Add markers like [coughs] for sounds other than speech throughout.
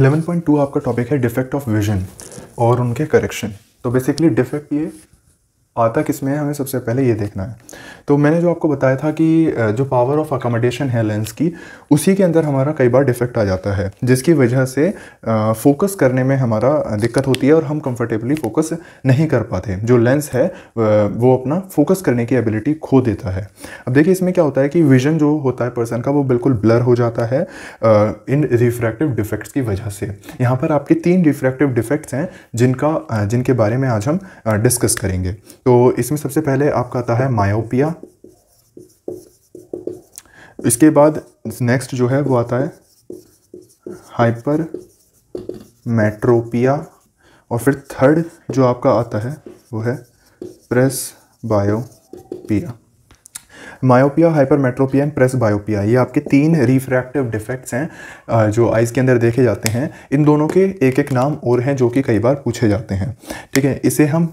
11.2 आपका टॉपिक है defect of vision और उनके करेक्शन तो बेसिकली डिफेक्ट ये आता किसमें है हमें सबसे पहले ये देखना है तो मैंने जो आपको बताया था कि जो पावर ऑफ अकोमोडेशन है लेंस की उसी के अंदर हमारा कई बार डिफेक्ट आ जाता है जिसकी वजह से फोकस करने में हमारा दिक्कत होती है और हम कंफर्टेबली फोकस नहीं कर पाते जो लेंस है वो अपना फोकस करने की एबिलिटी खो देता है अब देखिए इसमें क्या होता है कि विजन जो होता है पर्सन का वो बिल्कुल ब्लर हो जाता है इन रिफ्रैक्टिव डिफेक्ट्स की वजह से यहाँ पर आपके तीन रिफ्रैक्टिव डिफेक्ट्स हैं जिनका जिनके बारे में आज हम डिस्कस करेंगे तो इसमें सबसे पहले आपका आता है मायोपिया इसके बाद नेक्स्ट जो है वो आता है हाइपर मेट्रोपिया और फिर थर्ड जो आपका आता है वो है presbyopia myopia metropia and presbyopia ये आपके तीन रिफ्रैक्टिव डिफेक्ट्स हैं जो आइज़ के अंदर देखे जाते हैं इन दोनों के एक एक नाम और हैं जो कि कई बार पूछे जाते हैं ठीक है इसे हम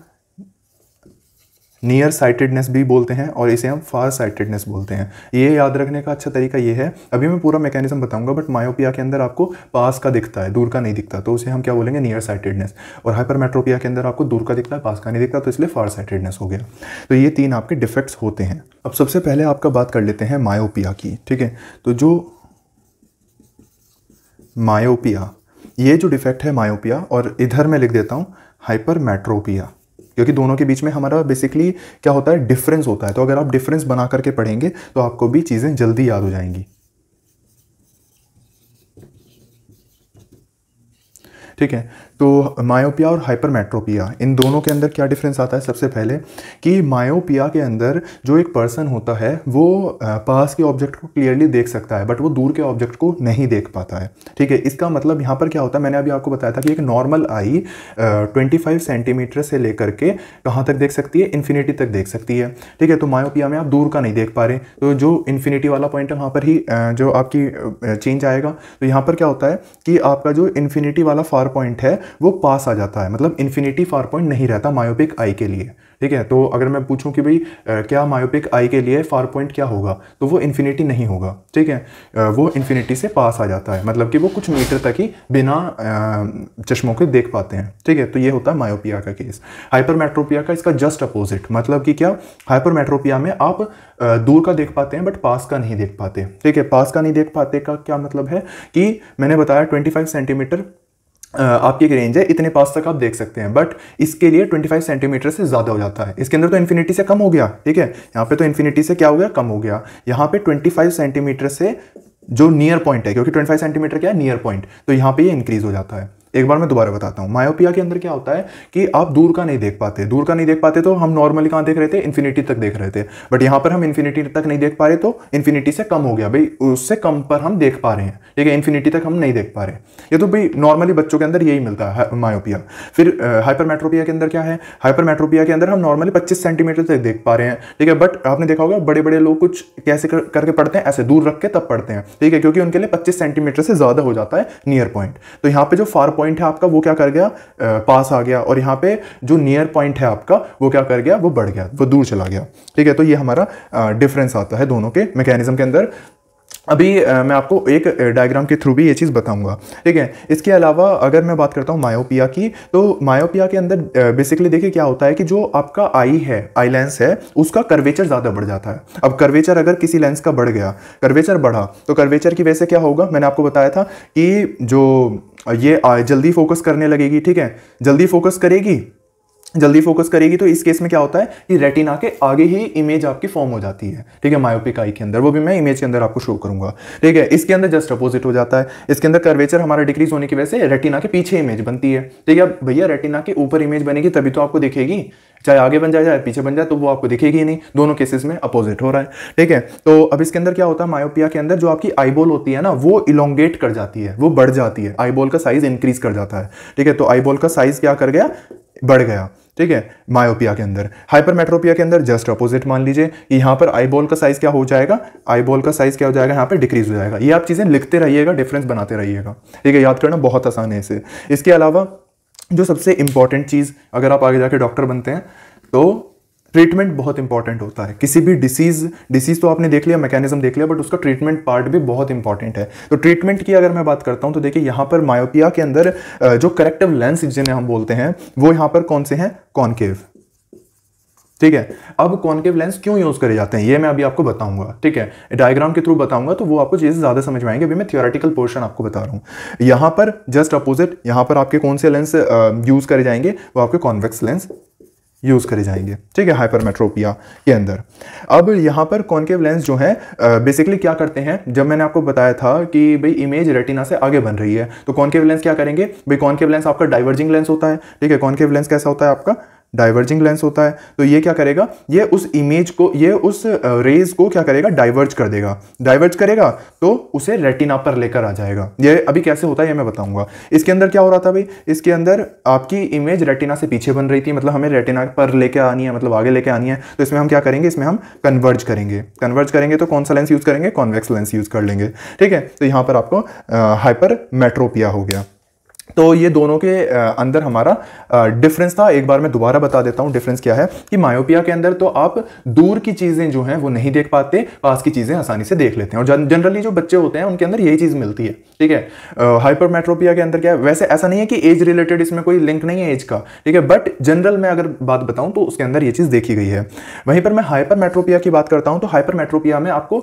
नियर साइटेडनेस भी बोलते हैं और इसे हम फार साइटेडनेस बोलते हैं ये याद रखने का अच्छा तरीका ये है अभी मैं पूरा मैकेनिज्म बताऊंगा बट मायोपिया के अंदर आपको पास का दिखता है दूर का नहीं दिखता तो उसे हम क्या बोलेंगे नियर साइटेडनेस और हाइपरमेट्रोपिया के अंदर आपको दूर का दिखता है पास का नहीं दिखता तो इसलिए फार साइटेडनेस हो गया तो ये तीन आपके डिफेक्ट्स होते हैं अब सबसे पहले आपका बात कर लेते हैं मायोपिया की ठीक है तो जो मायोपिया ये जो डिफेक्ट है मायोपिया और इधर मैं लिख देता हूँ हाइपरमेट्रोपिया क्योंकि दोनों के बीच में हमारा बेसिकली क्या होता है डिफरेंस होता है तो अगर आप डिफरेंस बना करके पढ़ेंगे तो आपको भी चीज़ें जल्दी याद हो जाएंगी ठीक है तो मायोपिया और हाइपरमेट्रोपिया इन दोनों के अंदर क्या डिफरेंस आता है सबसे पहले कि मायोपिया के अंदर जो एक पर्सन होता है वो पास के ऑब्जेक्ट को क्लियरली देख सकता है बट वो दूर के ऑब्जेक्ट को नहीं देख पाता है ठीक है इसका मतलब यहाँ पर क्या होता है मैंने अभी आपको बताया था कि एक normal eye twenty five centimetre से लेकर के कहाँ तक देख सकती है इन्फिनिटी तक देख सकती है ठीक है तो मायोपिया में आप दूर का नहीं देख पा रहे तो जो इन्फिनिटी वाला पॉइंट है वहाँ पर ही जो आपकी चेंज आएगा तो यहाँ पर क्या होता है कि आपका जो इन्फिनिटी वाला फार पॉइंट है वो पास आ जाता है मतलब इन्फिनिटी फार पॉइंट नहीं रहता मायोपिक आई के लिए ठीक है तो अगर मैं पूछूं कि भाई क्या मायोपिक आई के लिए फार पॉइंट क्या होगा तो वो इन्फिनिटी नहीं होगा ठीक है वो इन्फिनिटी से पास आ जाता है मतलब कि वो कुछ मीटर तक ही बिना चश्मों के देख पाते हैं ठीक है तो ये होता है मायोपिया का केस हाइपरमेट्रोपिया का इसका जस्ट अपोजिट मतलब कि क्या हाइपरमेट्रोपिया में आप दूर का देख पाते हैं बट पास का नहीं देख पाते ठीक है पास का नहीं देख पाते का क्या मतलब है कि मैंने बताया ट्वेंटी सेंटीमीटर आपकी एक रेंज है इतने पास तक आप देख सकते हैं बट इसके लिए 25 सेंटीमीटर से ज़्यादा हो जाता है इसके अंदर तो इन्फिनिटी से कम हो गया ठीक है यहाँ पे तो इन्फिनिटी से क्या हो गया कम हो गया यहाँ पे 25 सेंटीमीटर से जो नियर पॉइंट है क्योंकि 25 सेंटीमीटर क्या है नियर पॉइंट तो यहाँ पे ये इंक्रीज हो जाता है एक बार मैं दोबारा बताता हूँ मायोपिया के अंदर क्या होता है कि आप दूर का नहीं देख पाते दूर का नहीं देख पाते तो हम नॉर्मली कहाँ देख रहे थे इन्फिनिटी तक देख रहे थे बट यहाँ पर हम इन्फिनिटी तक नहीं देख पा रहे तो इन्फिनिटी से कम हो गया भाई उससे कम पर हम देख पा रहे हैं ठीक है इन्फिनिटी तक हम नहीं देख पा रहे ये तो भाई नॉर्मली बच्चों के अंदर यही मिलता है मायोपिया फिर हाइपरमेट्रोपिया के अंदर क्या है हाइपरमेट्रोपिया के अंदर हम नॉर्मली पच्चीस सेंटीमीटर तक देख पा रहे हैं ठीक है बट आपने देखा होगा बड़े बड़े लोग कुछ कैसे करके पढ़ते हैं ऐसे दूर रख के तब पढ़ते हैं ठीक है क्योंकि उनके लिए पच्चीस सेंटीमीटर से ज़्यादा हो जाता है नियर पॉइंट तो यहाँ पर जो फार पॉइंट पॉइंट है आपका वो क्या कर गया पास आ गया और यहाँ पे जो नियर पॉइंट है आपका वो क्या कर गया वो बढ़ गया वो दूर चला गया ठीक है तो ये हमारा डिफरेंस आता है दोनों के मैकेनिज्म के अंदर अभी मैं आपको एक डायग्राम के थ्रू भी ये चीज़ बताऊंगा ठीक है इसके अलावा अगर मैं बात करता हूँ मायोपिया की तो मायोपिया के अंदर बेसिकली देखिए क्या होता है कि जो आपका आई है आई लेंस है उसका कर्वेचर ज़्यादा बढ़ जाता है अब कर्वेचर अगर किसी लेंस का बढ़ गया कर्वेचर बढ़ा तो कर्वेचर की वजह से क्या होगा मैंने आपको बताया था कि जो ये जल्दी फोकस करने लगेगी ठीक है जल्दी फोकस करेगी जल्दी फोकस करेगी तो इस केस में क्या होता है कि रेटिना के आगे ही इमेज आपकी फॉर्म हो जाती है ठीक है मायोपिक आई के अंदर वो भी मैं इमेज के अंदर आपको शो करूंगा ठीक है इसके अंदर जस्ट अपोजिट हो जाता है इसके अंदर कर्वेचर हमारा डिक्रीज होने की वजह से रेटिना के पीछे इमेज बनती है ठीक है भैया रेटिना के ऊपर इमेज बनेगी तभी तो आपको दिखेगी चाहे आगे बन जाए चाहे पीछे बन जाए तो वो आपको दिखेगी नहीं दोनों केसेस में अपोजिट हो रहा है ठीक है तो अब इसके अंदर क्या होता है मायोपिया के अंदर जो आपकी आईबॉल होती है ना वो इलोंगेट कर जाती है वो बढ़ जाती है आईबॉल का साइज इंक्रीज कर जाता है ठीक है तो आईबॉल का साइज क्या कर गया बढ़ गया ठीक है मायोपिया के अंदर हाइपरमेट्रोपिया के अंदर जस्ट अपोजिट मान लीजिए यहाँ पर आई बॉल का साइज क्या हो जाएगा आई बॉल का साइज क्या हो जाएगा यहाँ पर डिक्रीज हो जाएगा ये आप चीज़ें लिखते रहिएगा डिफरेंस बनाते रहिएगा ठीक है याद करना बहुत आसान है इसे इसके अलावा जो सबसे इंपॉर्टेंट चीज़ अगर आप आगे जाके डॉक्टर बनते हैं तो ट्रीटमेंट बहुत इंपॉर्टेंट होता है किसी भी डिसीज डिसीज तो आपने देख लिया मैकेनिज्म देख लिया बट उसका ट्रीटमेंट पार्ट भी बहुत इंपॉर्टेंट है तो ट्रीटमेंट की अगर मैं बात करता हूं तो देखिए यहां पर मायोपिया के अंदर जो करेक्टिव लेंस जिन्हें हम बोलते हैं वो यहां पर कौन से हैं कॉन्केव ठीक है अब कॉन्केव लेंस क्यों यूज करे जाते हैं ये मैं अभी आपको बताऊंगा ठीक है डायग्राम के थ्रू बताऊंगा तो वो आपको चीज ज़्यादा समझ में आएंगे अभी मैं थियोरेटिकल पोर्शन आपको बता रहा हूं यहां पर जस्ट अपोजिट यहां पर आपके कौन से लेंस यूज़ करे जाएंगे वो आपके कॉन्वेक्स लेंस यूज़ करे जाएंगे ठीक है हाइपरमेट्रोपिया के अंदर अब यहाँ पर कॉन्केव लेंस जो है बेसिकली क्या करते हैं जब मैंने आपको बताया था कि भाई इमेज रेटिना से आगे बन रही है तो कॉन्केव लेंस क्या करेंगे भाई कॉन्केव लेंस आपका डाइवर्जिंग लेंस होता है ठीक है कॉन्केव लेंस कैसा होता है आपका डाइवर्जिंग लेंस होता है तो ये क्या करेगा ये उस इमेज को ये उस रेज को क्या करेगा डाइवर्ज कर देगा डाइवर्ज करेगा तो उसे रेटिना पर लेकर आ जाएगा ये अभी कैसे होता है ये मैं बताऊंगा इसके अंदर क्या हो रहा था भाई इसके अंदर आपकी इमेज रेटिना से पीछे बन रही थी मतलब हमें रेटिना पर लेके आनी है मतलब आगे लेके आनी है तो इसमें हम क्या करेंगे इसमें हम कन्वर्ज करेंगे कन्वर्ज करेंगे तो कौन सा लेंस यूज़ करेंगे कॉन्वेक्स लेंस यूज़ कर लेंगे ठीक है तो यहाँ पर आपको हाइपर मेट्रोपिया हो गया तो ये दोनों के अंदर हमारा डिफरेंस था एक बार मैं दोबारा बता देता हूँ डिफरेंस क्या है कि मायोपिया के अंदर तो आप दूर की चीज़ें जो हैं वो नहीं देख पाते पास की चीज़ें आसानी से देख लेते हैं और जनरली जो बच्चे होते हैं उनके अंदर यही चीज़ मिलती है ठीक है हाइपरमेट्रोपिया के अंदर क्या है वैसे ऐसा नहीं है कि एज रिलेटेड इसमें कोई लिंक नहीं है एज का ठीक है बट जनरल मैं अगर बात बताऊँ तो उसके अंदर ये चीज़ देखी गई है वहीं पर मैं हाइपर की बात करता हूँ तो हाइपर में आपको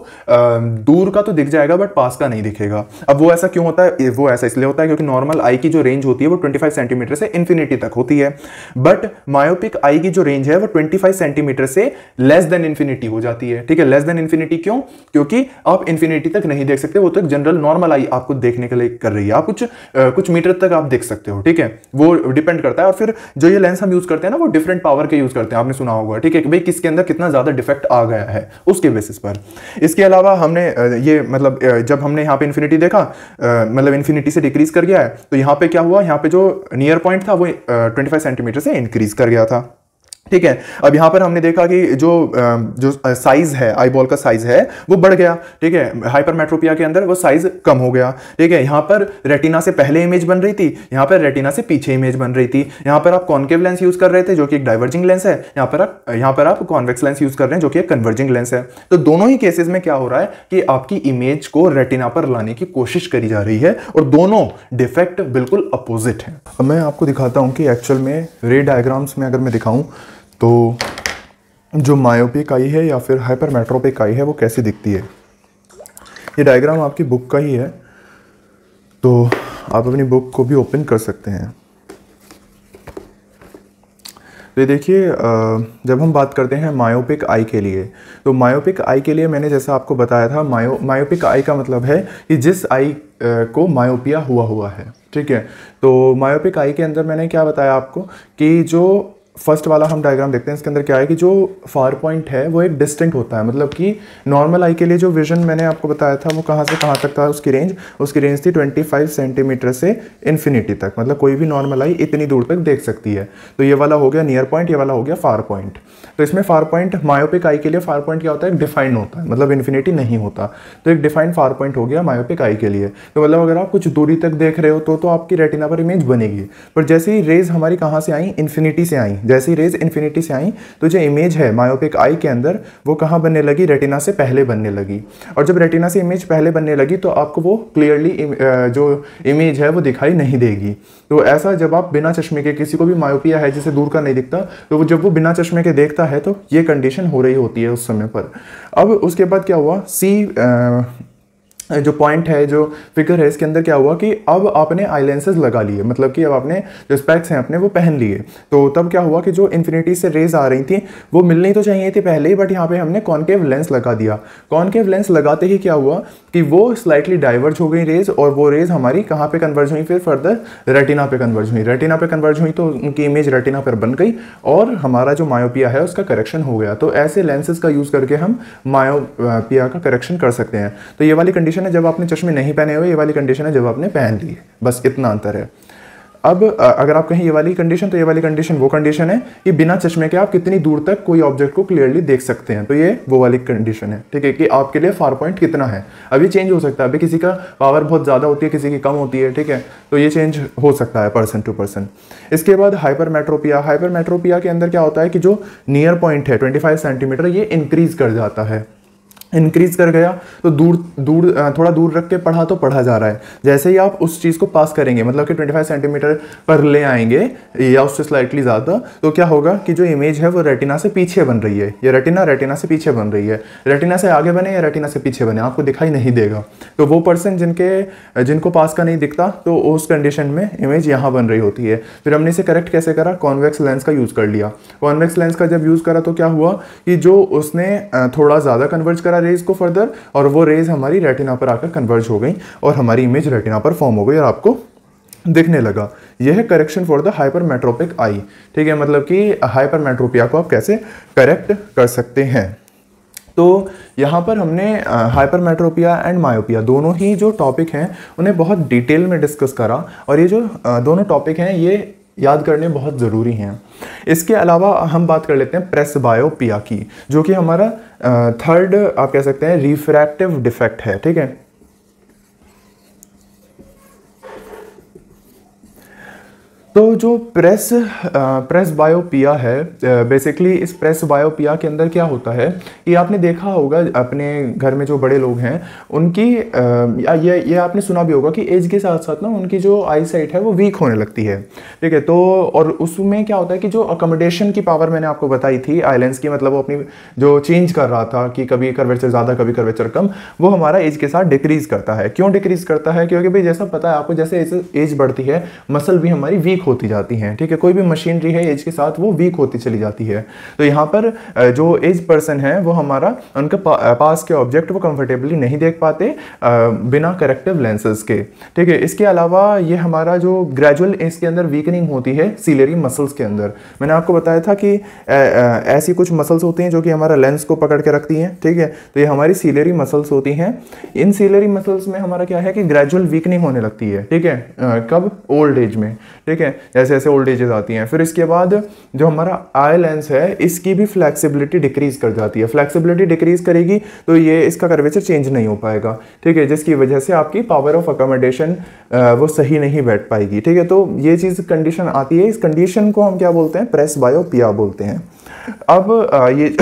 दूर का तो दिख जाएगा बट पास का नहीं दिखेगा अब वो ऐसा क्यों होता है वो ऐसा इसलिए होता है क्योंकि नॉर्मल आई की जो रेंज होती है वो 25 सेंटीमीटर से इन्फिनिटी तक होती है बट मायोपिक आई की जो रेंज है वो 25 सेंटीमीटर से लेस देन इन्फिनिटी हो जाती है ठीक है लेस देन इन्फिनिटी क्यों क्योंकि आप इन्फिनिटी तक नहीं देख सकते वो तो एक जनरल नॉर्मल आई आपको देखने के लिए कर रही है आप कुछ आ, कुछ मीटर तक आप देख सकते हो ठीक है वो डिपेंड करता है और फिर जो ये लेंस हम यूज करते हैं ना वो डिफरेंट पावर के यूज करते हैं आपने सुना होगा ठीक है भाई किसके अंदर कितना ज्यादा डिफेक्ट आ गया है उसके बेसिस पर इसके अलावा हमने ये मतलब जब हमने यहाँ पे इन्फिनिटी देखा मतलब इन्फिनिटी से डिक्रीज कर गया है तो यहाँ पे क्या हुआ यहाँ पे जो नियर पॉइंट था वो ट्वेंटी फाइव सेंटीमीटर से इंक्रीज कर गया था ठीक है अब यहां पर हमने देखा कि जो जो साइज है आई बॉल का साइज है वो बढ़ गया ठीक है हाइपरमेट्रोपिया के अंदर वो साइज कम हो गया ठीक है यहां पर रेटिना से पहले इमेज बन रही थी यहां पर रेटिना से पीछे इमेज बन रही थी यहां पर आप कॉन्केव लेंस यूज कर रहे थे जो कि एक डाइवर्जिंग लेंस है यहां पर आप यहां पर आप कॉन्वेक्स लेंस यूज कर रहे हैं जो कि एक कन्वर्जिंग लेंस है तो दोनों ही केसेज में क्या हो रहा है कि आपकी इमेज को रेटिना पर लाने की कोशिश करी जा रही है और दोनों डिफेक्ट बिल्कुल अपोजिट है मैं आपको दिखाता हूँ कि एक्चुअल में रे डायग्राम्स में अगर मैं दिखाऊँ तो जो मायोपिक आई है या फिर हाइपरमेट्रोपिक आई है वो कैसे दिखती है ये डायग्राम आपकी बुक का ही है तो आप अपनी बुक को भी ओपन कर सकते हैं तो ये देखिए जब हम बात करते हैं मायोपिक आई के लिए तो मायोपिक आई के लिए मैंने जैसा आपको बताया था मायो मायोपिक आई का मतलब है कि जिस आई को मायोपिया हुआ हुआ है ठीक है तो मायोपिक आई के अंदर मैंने क्या बताया आपको कि जो फर्स्ट वाला हम डायग्राम देखते हैं इसके अंदर क्या है कि जो फार पॉइंट है वो एक डिस्टेंट होता है मतलब कि नॉर्मल आई के लिए जो विजन मैंने आपको बताया था वो कहाँ से कहाँ तक था उसकी रेंज उसकी रेंज थी 25 सेंटीमीटर से इन्फिनिटी तक मतलब कोई भी नॉर्मल आई इतनी दूर तक देख सकती है तो ये वाला हो गया नियर पॉइंट ये वाला हो गया फार पॉइंट तो इसमें फार पॉइंट मायोपिक आई के लिए फार पॉइंट क्या होता है डिफाइंड होता है मतलब इन्फिनिटी नहीं होता तो एक डिफाइंड फार पॉइंट हो गया मायोपिक आई के लिए तो मतलब अगर आप कुछ दूरी तक देख रहे हो तो, तो आपकी रेटिना पर इमेज बनेगी पर जैसे ही रेज हमारी कहाँ से आई इन्फिनिटी से आई जैसे ही रेज इन्फिनिटी से आई तो जो इमेज है मायोपिक आई के अंदर वो कहाँ बनने लगी रेटिना से पहले बनने लगी और जब रेटिना से इमेज पहले बनने लगी तो आपको वो क्लियरली uh, जो इमेज है वो दिखाई नहीं देगी तो ऐसा जब आप बिना चश्मे के किसी को भी मायोपिया है जिसे दूर का नहीं दिखता तो वो जब वो बिना चश्मे के देखता है तो ये कंडीशन हो रही होती है उस समय पर अब उसके बाद क्या हुआ सी जो पॉइंट है जो फिगर है इसके अंदर क्या हुआ कि अब आपने आई लेंसेज लगा लिए मतलब कि अब आपने जो स्पेक्स हैं अपने वो पहन लिए तो तब क्या हुआ कि जो इन्फिनिटी से रेज आ रही थी वो मिलनी तो चाहिए थी पहले ही बट यहाँ पे हमने कॉन्केव लेंस लगा दिया कॉन्केव लेंस लगाते ही क्या हुआ कि वो स्लाइटली डाइवर्ज हो गई रेज और वो रेज हमारी कहाँ पर कन्वर्ज हुई फिर फर्दर रेटिना पे कन्वर्ज हुई रेटिना पे कन्वर्ज हुई तो उनकी इमेज रेटिना पर बन गई और हमारा जो मायोपिया है उसका करेक्शन हो गया तो ऐसे लेंसेज का यूज़ करके हम मायोपिया का करेक्शन कर सकते हैं तो ये वाली कंडीशन कंडीशन है जब आपने चश्मे नहीं पहने हुए ये वाली कंडीशन है जब आपने पहन लिए बस इतना अंतर है अब अगर आप कहें ये वाली कंडीशन तो ये वाली कंडीशन वो कंडीशन है कि बिना चश्मे के आप कितनी दूर तक कोई ऑब्जेक्ट को क्लियरली देख सकते हैं तो ये वो वाली कंडीशन है ठीक है कि आपके लिए फार पॉइंट कितना है अब ये चेंज हो सकता है अभी किसी का पावर बहुत ज़्यादा होती है किसी की कम होती है ठीक है तो ये चेंज हो सकता है पर्सन टू पर्सन इसके बाद हाइपर मेट्रोपिया हाइपर मेट्रोपिया के अंदर क्या होता है कि जो नियर पॉइंट है ट्वेंटी सेंटीमीटर ये इंक्रीज़ कर जाता है इंक्रीज़ कर गया तो दूर दूर थोड़ा दूर रख के पढ़ा तो पढ़ा जा रहा है जैसे ही आप उस चीज़ को पास करेंगे मतलब कि 25 सेंटीमीटर पर ले आएंगे या उससे स्लाइटली ज़्यादा तो क्या होगा कि जो इमेज है वो रेटिना से पीछे बन रही है या रेटिना रेटिना से पीछे बन रही है रेटिना से आगे बने या रेटिना से पीछे बने आपको दिखाई नहीं देगा तो वो पर्सन जिनके जिनको पास का नहीं दिखता तो उस कंडीशन में इमेज यहाँ बन रही होती है फिर हमने इसे करेक्ट कैसे करा कॉन्वेक्स लेंस का यूज़ कर लिया कॉन्वेक्स लेंस का जब यूज़ करा तो क्या हुआ कि जो उसने थोड़ा ज़्यादा कन्वर्ज करा रेज को फर्दर और वो रेज हमारी रेटिना पर आकर कन्वर्ज हो गई और हमारी इमेज रेटिना पर फॉर्म हो गई और आपको दिखने लगा यह है correction for the hypermetropic eye ठीक है मतलब कि हाइपरमेट्रोपिया को आप कैसे करेक्ट कर सकते हैं तो यहाँ पर हमने हाइपरमेट्रोपिया एंड मायोपिया दोनों ही जो टॉपिक हैं उन्हें बहुत डिटेल में डिस्कस करा और ये जो दोनों टॉपिक हैं ये याद करने बहुत ज़रूरी हैं इसके अलावा हम बात कर लेते हैं प्रेस बायोपिया की जो कि हमारा थर्ड आप कह सकते हैं रिफ्रैक्टिव डिफेक्ट है ठीक है तो जो प्रेस प्रेस बायोपिया है बेसिकली इस प्रेस बायोपिया के अंदर क्या होता है कि आपने देखा होगा अपने घर में जो बड़े लोग हैं उनकी ये ये आपने सुना भी होगा कि एज के साथ साथ ना उनकी जो आई साइट है वो वीक होने लगती है ठीक है तो और उसमें क्या होता है कि जो अकोमोडेशन की पावर मैंने आपको बताई थी आईलेंस की मतलब वो अपनी जो चेंज कर रहा था कि कभी कर्वेचर ज़्यादा कभी कर्वेचर कम वो हमारा एज के साथ डिक्रीज़ करता है क्यों डिक्रीज़ करता है क्योंकि भाई जैसा पता है आपको जैसे एज बढ़ती है मसल भी हमारी वीक वीक होती जाती हैं ठीक है कोई भी मशीनरी है एज के साथ वो वीक होती चली जाती है तो यहाँ पर जो एज पर्सन है वो हमारा उनके पा, पास के ऑब्जेक्ट वो कंफर्टेबली नहीं देख पाते बिना करेक्टिव लेंसेज के ठीक है इसके अलावा ये हमारा जो ग्रेजुअल इसके अंदर वीकनिंग होती है सीलरी मसल्स के अंदर मैंने आपको बताया था कि ऐसी कुछ मसल्स होती हैं जो कि हमारा लेंस को पकड़ के रखती हैं ठीक है तो ये हमारी सीलरी मसल्स होती हैं इन सीलरी मसल्स में हमारा क्या है कि ग्रेजुअल वीकनिंग होने लगती है ठीक है कब ओल्ड एज में ठीक है जैसे जैसे ओल्ड एजेस आती हैं फिर इसके बाद जो हमारा आई लेंस है इसकी भी फ्लैक्सीबिलिटी डिक्रीज कर जाती है फ्लैक्सीबिलिटी डिक्रीज करेगी तो ये इसका कर्वेचर चेंज नहीं हो पाएगा ठीक है जिसकी वजह से आपकी पावर ऑफ अकोमोडेशन वो सही नहीं बैठ पाएगी ठीक है तो ये चीज़ कंडीशन आती है इस कंडीशन को हम क्या बोलते हैं प्रेस बायोपिया बोलते हैं अब ये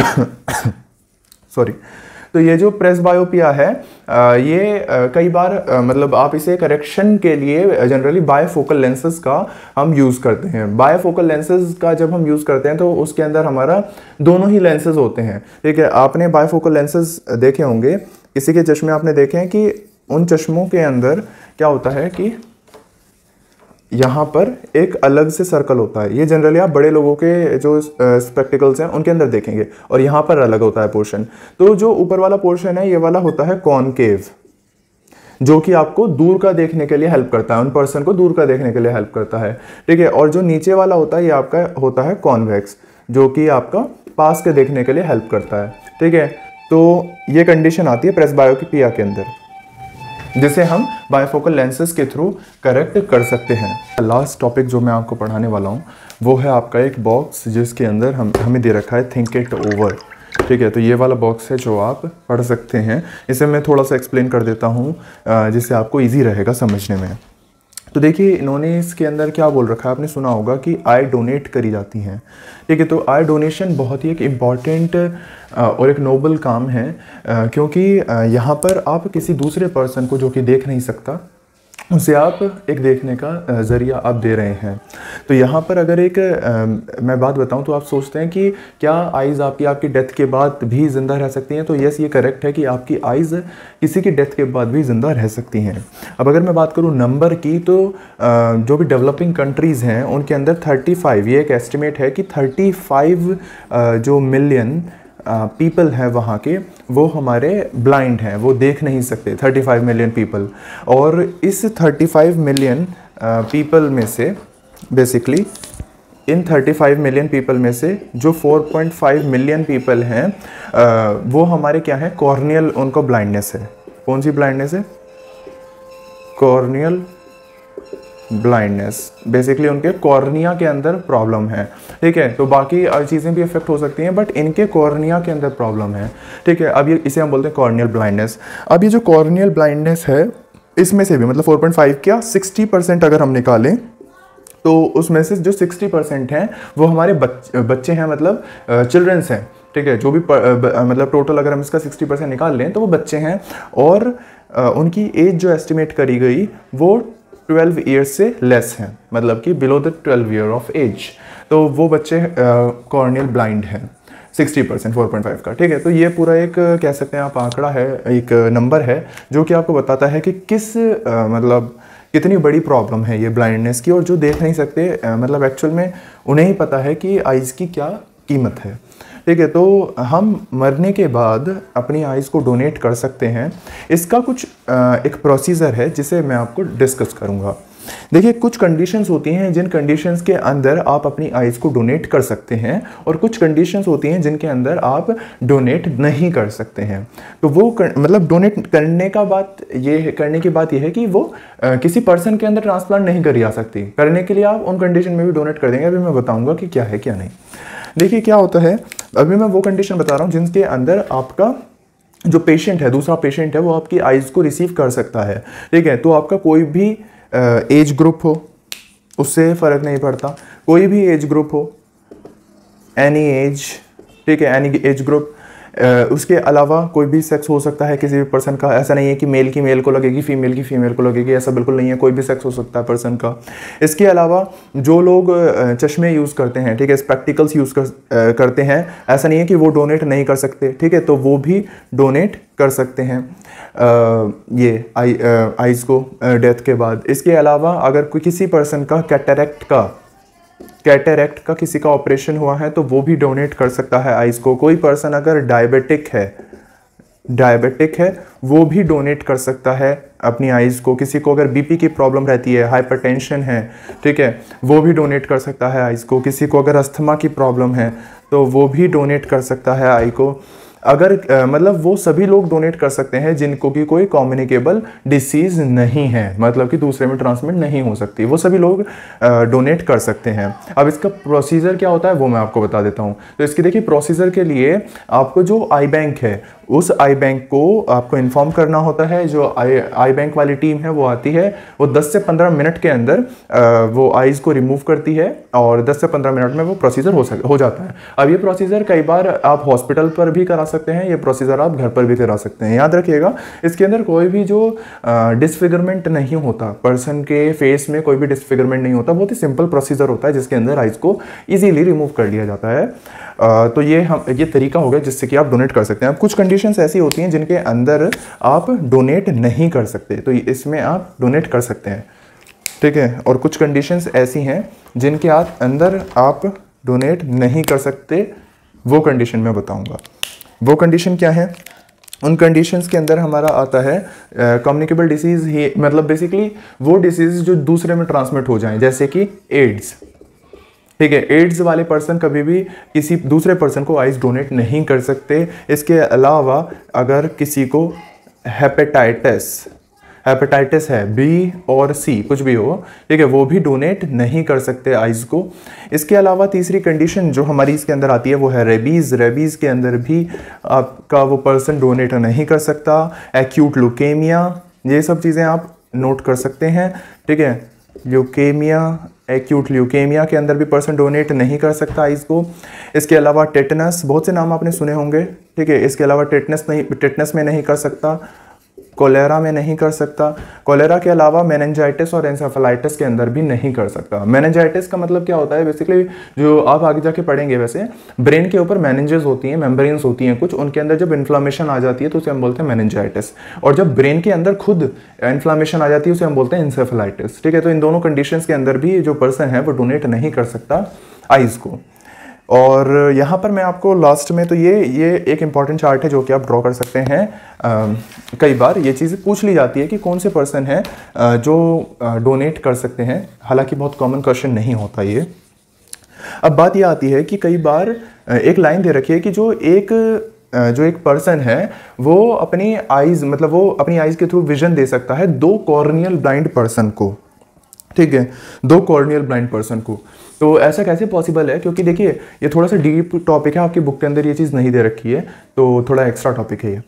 सॉरी [coughs] तो ये जो प्रेस बायोपिया है ये कई बार मतलब आप इसे करेक्शन के लिए जनरली फोकल लेंसेज का हम यूज़ करते हैं फोकल लेंसेज का जब हम यूज़ करते हैं तो उसके अंदर हमारा दोनों ही लेंसेज होते हैं ठीक है आपने फोकल लेंसेज देखे होंगे किसी के चश्मे आपने देखे हैं कि उन चश्मों के अंदर क्या होता है कि यहाँ पर एक अलग से सर्कल होता है ये जनरली आप बड़े लोगों के जो स्पेक्टिकल्स हैं उनके अंदर देखेंगे और यहाँ पर अलग होता है पोर्शन तो जो ऊपर वाला पोर्शन है ये वाला होता है कॉनकेव जो कि आपको दूर का देखने के लिए हेल्प करता है उन पर्सन को दूर का देखने के लिए हेल्प करता है ठीक है और जो नीचे वाला होता है ये आपका होता है कॉन्वेक्स जो कि आपका पास के देखने के लिए हेल्प करता है ठीक है तो ये कंडीशन आती है प्रेस बायो की पिया के अंदर जिसे हम बायोफोकल लेंसेज के थ्रू करेक्ट कर सकते हैं लास्ट टॉपिक जो मैं आपको पढ़ाने वाला हूँ वो है आपका एक बॉक्स जिसके अंदर हम हमें दे रखा है थिंक इट ओवर ठीक है तो ये वाला बॉक्स है जो आप पढ़ सकते हैं इसे मैं थोड़ा सा एक्सप्लेन कर देता हूँ जिससे आपको ईजी रहेगा समझने में तो देखिए इन्होंने इसके अंदर क्या बोल रखा है आपने सुना होगा कि आय डोनेट करी जाती हैं ठीक है तो आय डोनेशन बहुत ही एक इम्पॉर्टेंट और एक नोबल काम है क्योंकि यहाँ पर आप किसी दूसरे पर्सन को जो कि देख नहीं सकता उसे आप एक देखने का ज़रिया आप दे रहे हैं तो यहाँ पर अगर एक आ, मैं बात बताऊँ तो आप सोचते हैं कि क्या आइज़ आपकी आपकी डेथ के बाद भी ज़िंदा रह सकती हैं तो यस ये करेक्ट है कि आपकी आइज़ किसी की डेथ के बाद भी ज़िंदा रह सकती हैं अब अगर मैं बात करूँ नंबर की तो आ, जो भी डेवलपिंग कंट्रीज़ हैं उनके अंदर थर्टी फाइव ये एक एस्टिमेट है कि थर्टी फाइव जो मिलियन पीपल हैं वहाँ के वो हमारे ब्लाइंड हैं वो देख नहीं सकते 35 मिलियन पीपल और इस 35 मिलियन पीपल में से बेसिकली इन 35 मिलियन पीपल में से जो 4.5 मिलियन पीपल हैं वो हमारे क्या हैं कॉर्नियल उनको ब्लाइंडनेस है कौन सी ब्लाइंडनेस है कॉर्नियल ब्लाइंडनेस बेसिकली उनके कॉर्निया के अंदर प्रॉब्लम है ठीक है तो बाकी चीज़ें भी इफेक्ट हो सकती हैं बट इनके कॉर्निया के अंदर प्रॉब्लम है ठीक है अब ये इसे हम बोलते हैं कॉर्नियल ब्लाइंडनेस अब ये जो कॉर्नियल ब्लाइंडनेस है इसमें से भी मतलब 4.5 क्या 60 परसेंट अगर हम निकालें तो उसमें से जो 60 परसेंट हैं वो हमारे बच, बच्चे हैं मतलब चिल्ड्रंस हैं ठीक है जो भी पर, ब, मतलब टोटल अगर हम इसका 60 परसेंट निकाल लें तो वो बच्चे हैं और उनकी एज जो एस्टिमेट करी गई वो ट्वेल्व ईयर से लेस हैं मतलब कि below the twelve year of age तो वो बच्चे कॉर्नियल ब्लाइंड हैं 60 परसेंट फोर पॉइंट फाइव का ठीक है तो ये पूरा एक कह सकते हैं आप आंकड़ा है एक नंबर है जो कि आपको बताता है कि किस आ, मतलब कितनी बड़ी प्रॉब्लम है ये ब्लाइंडनेस की और जो देख नहीं सकते आ, मतलब एक्चुअल में उन्हें ही पता है कि आइज़ की क्या कीमत है ठीक है तो हम मरने के बाद अपनी आइज़ को डोनेट कर सकते हैं इसका कुछ एक प्रोसीजर है जिसे मैं आपको डिस्कस करूँगा देखिए कुछ कंडीशंस होती हैं जिन कंडीशंस के अंदर आप अपनी आइज़ को डोनेट कर सकते हैं और कुछ कंडीशंस होती हैं जिनके अंदर आप डोनेट नहीं कर सकते हैं तो वो कर, मतलब डोनेट करने का बात ये करने की बात यह है कि वो आ, किसी पर्सन के अंदर ट्रांसप्लांट नहीं करी जा सकती करने के लिए आप उन कंडीशन में भी डोनेट कर देंगे अभी मैं बताऊँगा कि क्या है क्या नहीं देखिए क्या होता है अभी मैं वो कंडीशन बता रहा हूँ जिनके अंदर आपका जो पेशेंट है दूसरा पेशेंट है वो आपकी आइज़ को रिसीव कर सकता है ठीक है तो आपका कोई भी एज ग्रुप हो उससे फ़र्क नहीं पड़ता कोई भी एज ग्रुप हो एनी एज ठीक है एनी एज ग्रुप उसके अलावा कोई भी सेक्स हो सकता है किसी भी पर्सन का ऐसा नहीं है कि मेल की मेल को लगेगी फीमेल की फीमेल को लगेगी ऐसा बिल्कुल नहीं है कोई भी सेक्स हो सकता है पर्सन का इसके अलावा जो लोग चश्मे यूज़ करते हैं ठीक है स्पेक्टिकल्स यूज़ कर, करते हैं ऐसा नहीं है कि वो डोनेट नहीं कर सकते ठीक है तो वो भी डोनेट कर सकते हैं आ, ये आई आइज़ को डेथ के बाद इसके अलावा अगर कोई किसी पर्सन का कैटरेक्ट का कैटेरेक्ट का किसी का ऑपरेशन हुआ है तो वो भी डोनेट कर सकता है आइज़ को कोई पर्सन अगर डायबिटिक है डायबिटिक है वो भी डोनेट कर सकता है अपनी आइज़ को किसी को अगर बीपी की प्रॉब्लम रहती है हाइपरटेंशन है ठीक है वो भी डोनेट कर सकता है आइज़ को किसी को अगर अस्थमा की प्रॉब्लम है तो वो भी डोनेट कर सकता है आई को अगर मतलब वो सभी लोग डोनेट कर सकते हैं जिनको की कोई कॉम्युनिकेबल डिसीज़ नहीं है मतलब कि दूसरे में ट्रांसमिट नहीं हो सकती वो सभी लोग डोनेट कर सकते हैं अब इसका प्रोसीजर क्या होता है वो मैं आपको बता देता हूँ तो इसकी देखिए प्रोसीजर के लिए आपको जो आई बैंक है उस आई बैंक को आपको इन्फॉर्म करना होता है जो आई आई बैंक वाली टीम है वो आती है वो 10 से 15 मिनट के अंदर वो आइज़ को रिमूव करती है और 10 से 15 मिनट में वो प्रोसीजर हो सक हो जाता है अब ये प्रोसीजर कई बार आप हॉस्पिटल पर भी करा सकते हैं ये प्रोसीजर आप घर पर भी करा सकते हैं याद रखिएगा इसके अंदर कोई भी जो डिसफिगरमेंट नहीं होता पर्सन के फेस में कोई भी डिसफिगरमेंट नहीं होता बहुत ही सिंपल प्रोसीजर होता है जिसके अंदर आइज़ को ईजीली रिमूव कर लिया जाता है तो ये हम ये तरीका हो गया जिससे कि आप डोनेट कर सकते हैं अब कुछ कंडीशंस ऐसी होती हैं जिनके अंदर आप डोनेट नहीं कर सकते तो इसमें आप डोनेट कर सकते हैं ठीक है और कुछ कंडीशंस ऐसी हैं जिनके अंदर आप डोनेट नहीं कर सकते वो कंडीशन मैं बताऊँगा वो कंडीशन क्या है उन कंडीशंस के अंदर हमारा आता है कम्युनिकेबल डिसीज़ ही मतलब बेसिकली वो डिसीज़ जो दूसरे में ट्रांसमिट हो जाएं जैसे कि एड्स ठीक है एड्स वाले पर्सन कभी भी किसी दूसरे पर्सन को आइज़ डोनेट नहीं कर सकते इसके अलावा अगर किसी को हेपेटाइटिस हेपेटाइटिस है बी और सी कुछ भी हो ठीक है वो भी डोनेट नहीं कर सकते आइज़ को इसके अलावा तीसरी कंडीशन जो हमारी इसके अंदर आती है वो है रेबीज़ रेबीज़ के अंदर भी आपका वो पर्सन डोनेट नहीं कर सकता एक्यूट लुकेमिया ये सब चीज़ें आप नोट कर सकते हैं ठीक है लुकेमिया एक्यूट ल्यूकेमिया के अंदर भी पर्सन डोनेट नहीं कर सकता आइज़ को इसके अलावा टेटनस बहुत से नाम आपने सुने होंगे ठीक है इसके अलावा टेटनस नहीं टेटनस में नहीं कर सकता कोलेरा में नहीं कर सकता कोलेरा के अलावा मैनेजाइटिस और एनसेफेलाइटिस के अंदर भी नहीं कर सकता मैनेजाइटिस का मतलब क्या होता है बेसिकली जो आप आगे जाके पढ़ेंगे वैसे ब्रेन के ऊपर मैनेजेस होती हैं मेम्ब्रेन्स होती हैं कुछ उनके अंदर जब इन्फ्लामेशन आ जाती है तो उसे हम बोलते हैं मैनेजाइटिस और जब ब्रेन के अंदर खुद इन्फ्लामेशन आ जाती है उसे हम बोलते हैं इंसेफेलाइटिस ठीक है तो इन दोनों कंडीशन के अंदर भी जो पर्सन है वो डोनेट नहीं कर सकता आइज़ को और यहाँ पर मैं आपको लास्ट में तो ये ये एक इम्पॉर्टेंट चार्ट है जो कि आप ड्रॉ कर सकते हैं आ, कई बार ये चीज़ पूछ ली जाती है कि कौन से पर्सन हैं जो डोनेट कर सकते हैं हालांकि बहुत कॉमन क्वेश्चन नहीं होता ये अब बात ये आती है कि कई बार एक लाइन दे रखी है कि जो एक जो एक पर्सन है वो अपनी आइज़ मतलब वो अपनी आइज़ के थ्रू विजन दे सकता है दो कॉर्नियल ब्लाइंड पर्सन को ठीक है दो कॉर्नियल ब्लाइंड पर्सन को तो ऐसा कैसे पॉसिबल है क्योंकि देखिए ये थोड़ा सा डीप टॉपिक है आपकी बुक के अंदर ये चीज़ नहीं दे रखी है तो थोड़ा एक्स्ट्रा टॉपिक है ये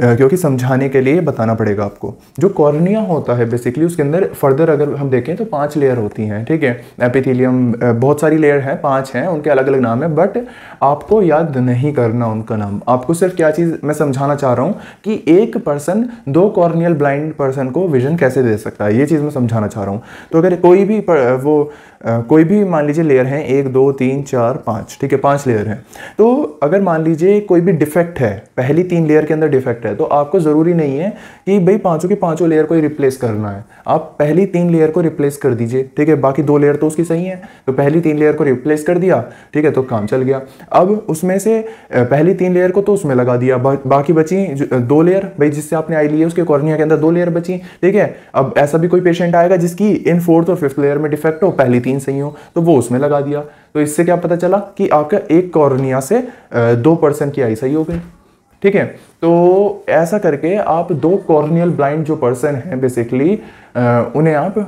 क्योंकि समझाने के लिए बताना पड़ेगा आपको जो कॉर्निया होता है बेसिकली उसके अंदर फर्दर अगर हम देखें तो पांच लेयर होती हैं ठीक है एपिथीलियम बहुत सारी लेयर हैं पांच हैं उनके अलग अलग नाम है बट आपको याद नहीं करना उनका नाम आपको सिर्फ क्या चीज़ मैं समझाना चाह रहा हूँ कि एक पर्सन दो कॉर्नियल ब्लाइंड पर्सन को विजन कैसे दे सकता है ये चीज़ मैं समझाना चाह रहा हूँ तो अगर कोई भी पर, वो कोई भी मान लीजिए लेयर हैं एक दो तीन चार पाँच ठीक है पाँच लेयर हैं तो अगर मान लीजिए कोई भी डिफेक्ट है पहली तीन लेयर के अंदर डिफेक्ट प्रोडक्ट है तो आपको ज़रूरी नहीं है कि भाई पांचों की पांचों लेयर को ही रिप्लेस करना है आप पहली तीन लेयर को रिप्लेस कर दीजिए ठीक है बाकी दो लेयर तो उसकी सही है तो पहली तीन लेयर को रिप्लेस कर दिया ठीक है तो काम चल गया अब उसमें से पहली तीन लेयर को तो उसमें लगा दिया बा, बाकी बची दो लेयर भाई जिससे आपने आई ली है उसके कॉर्निया के अंदर दो लेयर बची ठीक है अब ऐसा भी कोई पेशेंट आएगा जिसकी इन फोर्थ और फिफ्थ लेयर में डिफेक्ट हो पहली तीन सही हो तो वो उसमें लगा दिया तो इससे क्या पता चला कि आपका एक कॉर्निया से दो परसेंट की आई सही हो गई ठीक है तो ऐसा करके आप दो कॉर्नियल ब्लाइंड जो पर्सन हैं बेसिकली उन्हें आप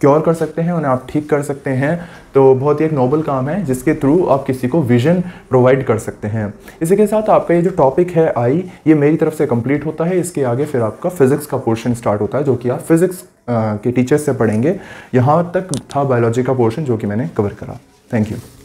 क्योर कर सकते हैं उन्हें आप ठीक कर सकते हैं तो बहुत ही एक नोबल काम है जिसके थ्रू आप किसी को विजन प्रोवाइड कर सकते हैं इसी के साथ आपका ये जो टॉपिक है आई ये मेरी तरफ से कंप्लीट होता है इसके आगे फिर आपका फिजिक्स का पोर्शन स्टार्ट होता है जो कि आप फिजिक्स के टीचर्स से पढ़ेंगे यहाँ तक था बायोलॉजी का पोर्शन जो कि मैंने कवर करा थैंक यू